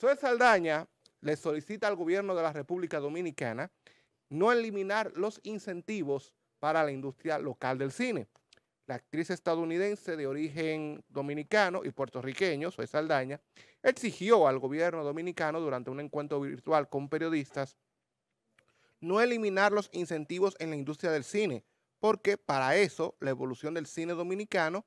Zoe Saldaña le solicita al gobierno de la República Dominicana no eliminar los incentivos para la industria local del cine. La actriz estadounidense de origen dominicano y puertorriqueño, Zoe Saldaña, exigió al gobierno dominicano durante un encuentro virtual con periodistas no eliminar los incentivos en la industria del cine, porque para eso la evolución del cine dominicano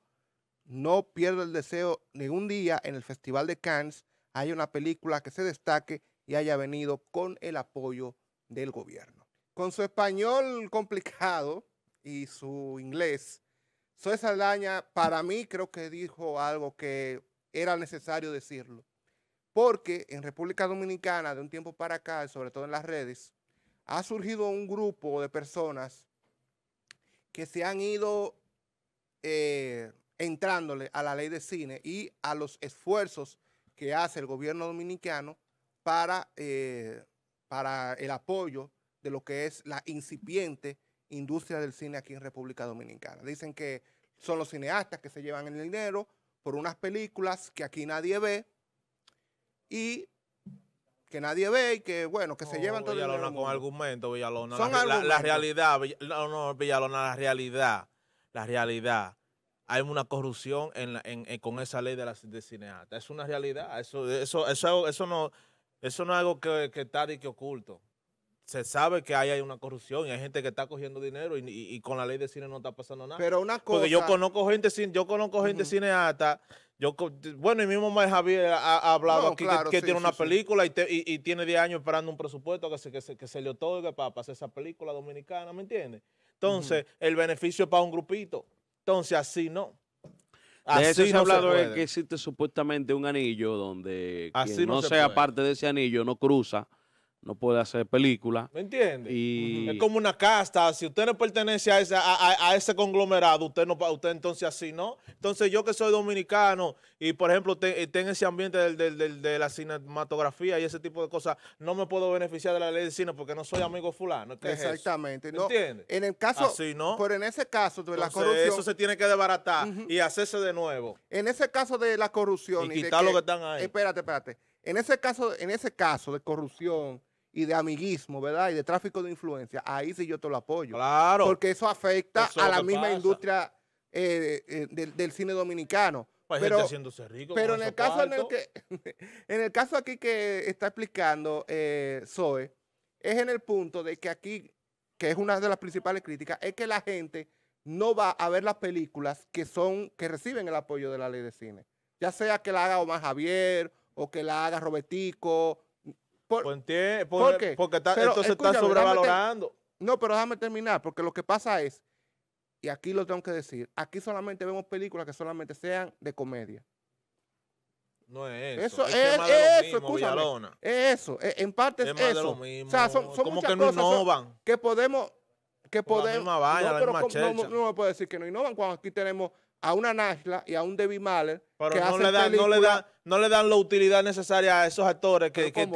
no pierde el deseo ningún día en el Festival de Cannes haya una película que se destaque y haya venido con el apoyo del gobierno. Con su español complicado y su inglés, Soy Saldaña para mí creo que dijo algo que era necesario decirlo, porque en República Dominicana de un tiempo para acá, sobre todo en las redes, ha surgido un grupo de personas que se han ido eh, entrándole a la ley de cine y a los esfuerzos que hace el gobierno dominicano para, eh, para el apoyo de lo que es la incipiente industria del cine aquí en República Dominicana. Dicen que son los cineastas que se llevan el dinero por unas películas que aquí nadie ve y que nadie ve y que, bueno, que se llevan todo el dinero. con argumento, Villalona. Son la, realidad, no no, Villalona, la realidad, la realidad hay una corrupción con esa ley de, la cineasta. Es una realidad. Eso, eso, eso, no, eso no es algo que, que está de que oculto. Se sabe que hay, una corrupción y hay gente que está cogiendo dinero y, con la ley de cine no está pasando nada. Pero una cosa... Porque yo conozco gente, yo conozco gente cineasta yo, bueno, y mismo Javier ha, hablado aquí que, tiene una película y, tiene 10 años esperando un presupuesto que se, que se, le otorgue para, hacer esa película dominicana, ¿me entiendes? Entonces, el beneficio es para un grupito. Entonces, así no. Así de se ha hablado de que existe supuestamente un anillo donde no, sea parte de ese anillo no cruza no puede hacer película. ¿Me entiende? Es como una casta. Si usted no pertenece a ese, conglomerado, usted no usted entonces así, ¿no? Entonces yo que soy dominicano y, por ejemplo, eh, tengo ese ambiente de la cinematografía y ese tipo de cosas, no me puedo beneficiar de la ley de cine porque no soy amigo fulano. Exactamente. ¿Me no, En el caso, así, Pero en ese caso de la corrupción... Eso se tiene que desbaratar y hacerse de nuevo. En ese caso de la corrupción... Y, lo que están ahí. Espérate, espérate. En ese caso, en ese caso de corrupción y de amiguismo, ¿verdad? Y de tráfico de influencia, ahí sí yo te lo apoyo. Claro. Porque eso afecta a la misma industria eh, eh, del, cine dominicano. Pues pero, rico pero en el caso en el que en el caso aquí que está explicando eh, Zoe, es en el punto de que aquí, que es una de las principales críticas, es que la gente no va a ver las películas que son, que reciben el apoyo de la ley de cine. Ya sea que la haga Omar Javier o que la haga Robertico porque, porque esto se está sobrevalorando. No, pero déjame terminar, porque lo que pasa es, y aquí lo tengo que decir, aquí solamente vemos películas que solamente sean de comedia. No es eso. es, eso, Es eso, en parte es, eso. o sea, son, son muchas que no innovan. que podemos... Que podemos, no, me puede decir que no innovan cuando aquí tenemos a una Nashla y a un Debbie Mahler. Pero que no, le dan, no, le dan, no le dan la utilidad necesaria a esos actores que, que,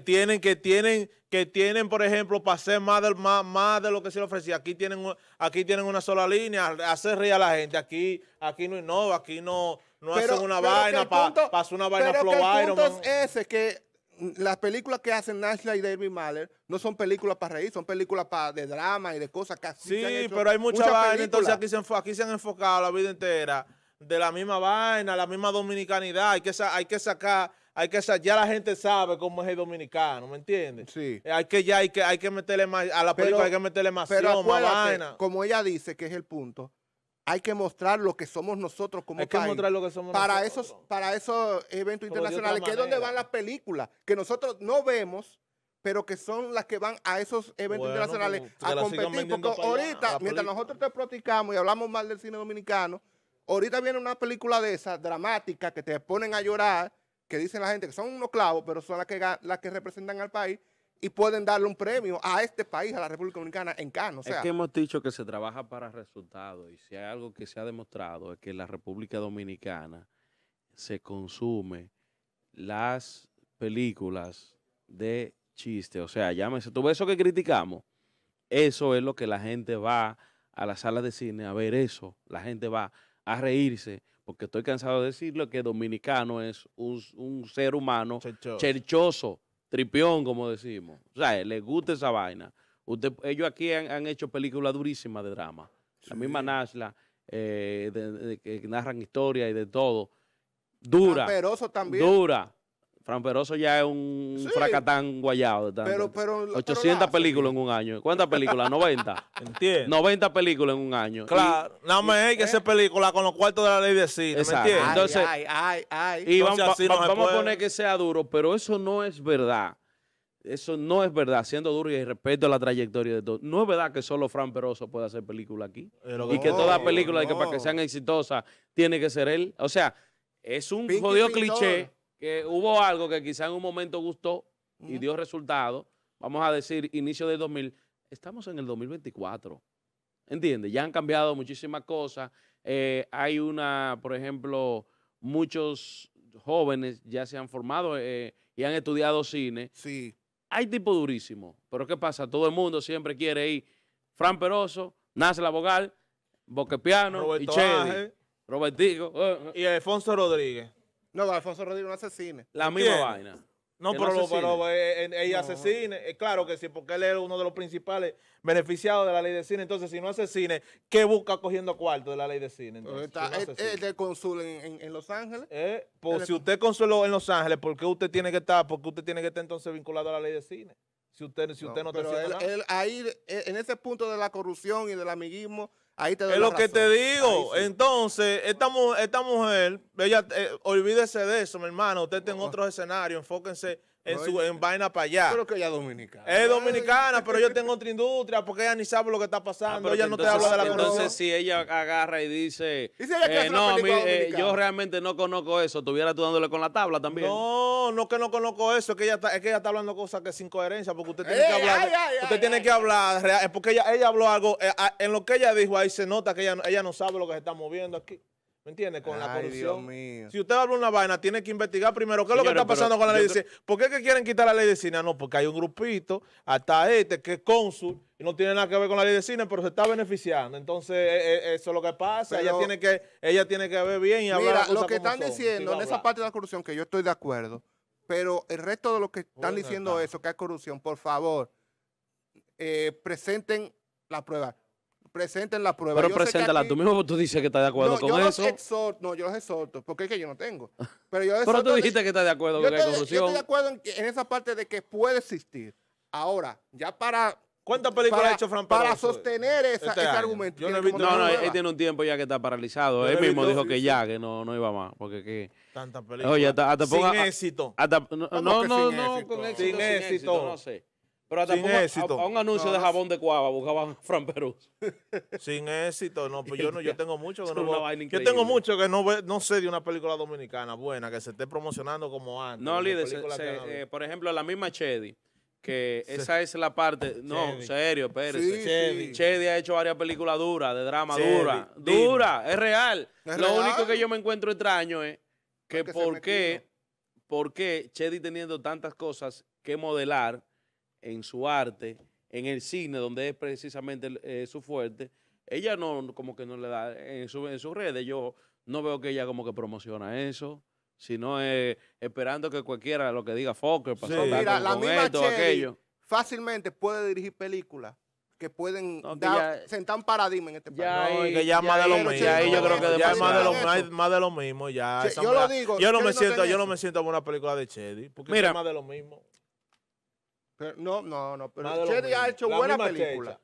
tienen, que tienen, que tienen, por ejemplo, para hacer más de, más, de lo que se le ofrecía. Aquí tienen, aquí tienen una sola línea, hacer reír a la gente. Aquí, aquí no innova, aquí no, no hacen una vaina para hacer una vaina flow Iron. Es ese que las películas que hacen Nashla y David Mahler no son películas para reír, son películas para de drama y de cosas que Sí, pero hay mucha vaina, entonces aquí se, aquí se han enfocado la vida entera de la misma vaina, la misma dominicanidad, hay que, hay que sacar, hay que ya la gente sabe cómo es el dominicano, ¿me entiendes? Sí. Eh, hay que ya, hay que, hay que meterle más, a la película hay que meterle más, vaina. como ella dice, que es el punto, hay que mostrar lo que somos nosotros como hay que Mostrar lo que somos para nosotros. Esos, para esos eventos internacionales, que es donde van las películas, que nosotros no vemos, pero que son las que van a esos eventos internacionales pues, a competir. Porque ahorita, mientras nosotros te platicamos y hablamos mal del cine dominicano, ahorita viene una película de esas, dramática, que te ponen a llorar, que dicen la gente que son unos clavos, pero son las que, las que representan al país, y pueden darle un premio a este país, a la República Dominicana, en Cano. O es que hemos dicho que se trabaja para resultados y si hay algo que se ha demostrado es que en la República Dominicana se consume las películas de chiste. O sea, llámese, tú ves eso que criticamos, eso es lo que la gente va a la sala de cine a ver eso, la gente va a reírse, porque estoy cansado de decirlo, que dominicano es un, ser humano cherchoso tripión, como decimos. O sea, les gusta esa vaina. Usted, ellos aquí han, hecho películas durísimas de drama. La misma Nasla, eh, de, que narran historia y de todo. Dura. Camperoso también. Dura. Fran Peroso ya es un fracatán guayado. 800 películas en un año. ¿Cuántas películas? 90. ¿Entiendes? 90 películas en un año. Claro, no me hay que ¿Eh? hacer película con los cuartos de la ley de cine. Entonces, ay, ay, ay. vamos, a poner que sea duro, pero eso no es verdad. Eso no es verdad, siendo duro y respeto a la trayectoria de todo. No es verdad que solo Fran Peroso puede hacer película aquí. Eh, y que toda película, que para que sean exitosas, tiene que ser él. O sea, es un jodido cliché que hubo algo que quizá en un momento gustó y dio resultado, vamos a decir, inicio de 2000, estamos en el 2024. ¿Entiendes? Ya han cambiado muchísimas cosas. Eh, hay una, por ejemplo, muchos jóvenes ya se han formado eh, y han estudiado cine. Sí. Hay tipo durísimo, pero ¿qué pasa? Todo el mundo siempre quiere ir. Fran Peroso, la Bogal, Boquepiano, Roberto y Chedi, eh, y Alfonso Rodríguez. No, Alfonso Rodríguez no asesine. La misma vaina. No, pero, no pero él, eh, eh, eh, Claro que sí, porque él es uno de los principales beneficiados de la ley de cine. Entonces, si no asesine, ¿qué busca cogiendo cuarto de la ley de cine? él, es en, en, Los Ángeles. Eh, pues si usted consuló en Los Ángeles, ¿por qué usted tiene que estar, porque usted tiene que estar entonces vinculado a la ley de cine? si usted, usted no, te ahí, eh, en ese punto de la corrupción y del amiguismo, ahí te doy Es lo que te digo. Entonces, esta, esta mujer, ella, eh, olvídese de eso, mi hermano. Usted está en otro escenario, enfóquense en en vaina para allá. Creo que ella es dominicana. Es dominicana, pero yo tengo otra industria porque ella ni sabe lo que está ah, pasando. ella no te habla de la Entonces, si ella agarra y dice, eh, no, eh, yo realmente no conozco eso, estuviera tú dándole con la tabla también. No, no que no conozco eso, es que ella está, es que ella está hablando cosas que sin coherencia, porque usted tiene que hablar. usted tiene que hablar porque ella, ella habló algo, eh, en lo que ella dijo ahí se nota que ella, ella no sabe lo que se está moviendo aquí. ¿Me entiendes? Con la corrupción. Si usted habla una vaina, tiene que investigar primero qué es lo que está pasando con la ley de cine. ¿Por qué que quieren quitar la ley de cine? Ah, no, porque hay un grupito, hasta este, que es cónsul, y no tiene nada que ver con la ley de cine, pero se está beneficiando. Entonces, eh, eh, eh, eso es lo que pasa. ella, tiene que, ella tiene que ver bien y mira, hablar. Mira, lo que están diciendo en esa parte de la corrupción, que yo estoy de acuerdo, pero el resto de los que están diciendo eso, que hay corrupción, por favor, presenten la prueba presenten la prueba. Pero preséntala tú mismo, tú dices que estás de acuerdo con eso. no, yo los exhorto, porque es que yo no tengo. Pero, yo pero tú dijiste que estás de acuerdo con la corrupción. Yo estoy de acuerdo en, en, esa parte de que puede existir. Ahora, ya para... ¿Cuántas películas ha hecho Fran Para sostener esa, este ese argumento. Yo no, no, él tiene un tiempo ya que está paralizado. él mismo dijo que ya, que no, no iba más. Porque que... Tantas películas. sin éxito. no, no, no, con éxito. Sin éxito, no sé. Pero hasta Sin A, un anuncio de jabón de cuava buscaban Fran Perú. Sin éxito, no, pues yo no, yo tengo mucho que no Yo tengo mucho que no no sé de una película dominicana buena que se esté promocionando como antes. No, líder, eh, por ejemplo, la misma Chedi que esa es la parte. No, serio, espérese. Chedi. ha hecho varias películas duras, de drama dura. Dura, es real. Lo único que yo me encuentro extraño es que por qué, por qué Chedi teniendo tantas cosas que modelar en su arte, en el cine, donde es precisamente eh, su fuerte, ella no, como que no le da, en, sus redes yo no veo que ella como que promociona eso, sino eh, esperando que cualquiera lo que diga Fokker, pasó Mira, la misma esto, Fácilmente puede dirigir películas que pueden sentar un paradigma en este país. Ya, más de lo mismo. Ya yo creo que más más, de lo mismo. yo no me siento, yo no me siento como una película de Chedi. Porque es más de lo mismo no, no, no. Pero Chedi ha hecho buena película.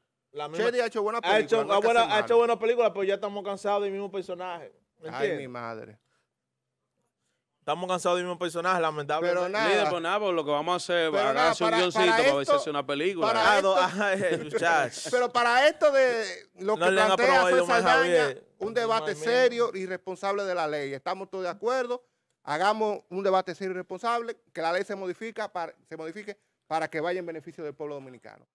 Chedi ha hecho buena película. Ha hecho, buena, película, pero ya estamos cansados del mismo personaje. Ay, mi madre. Estamos cansados del mismo personaje, lamentablemente. Pero nada. Pues nada, pues lo que vamos a hacer va hacer un guioncito para, ver si hace una película. pero para esto de lo que plantea Fue un debate serio y responsable de la ley. Estamos todos de acuerdo. Hagamos un debate serio y responsable, que la ley se modifica para, se modifique para que vaya en beneficio del pueblo dominicano.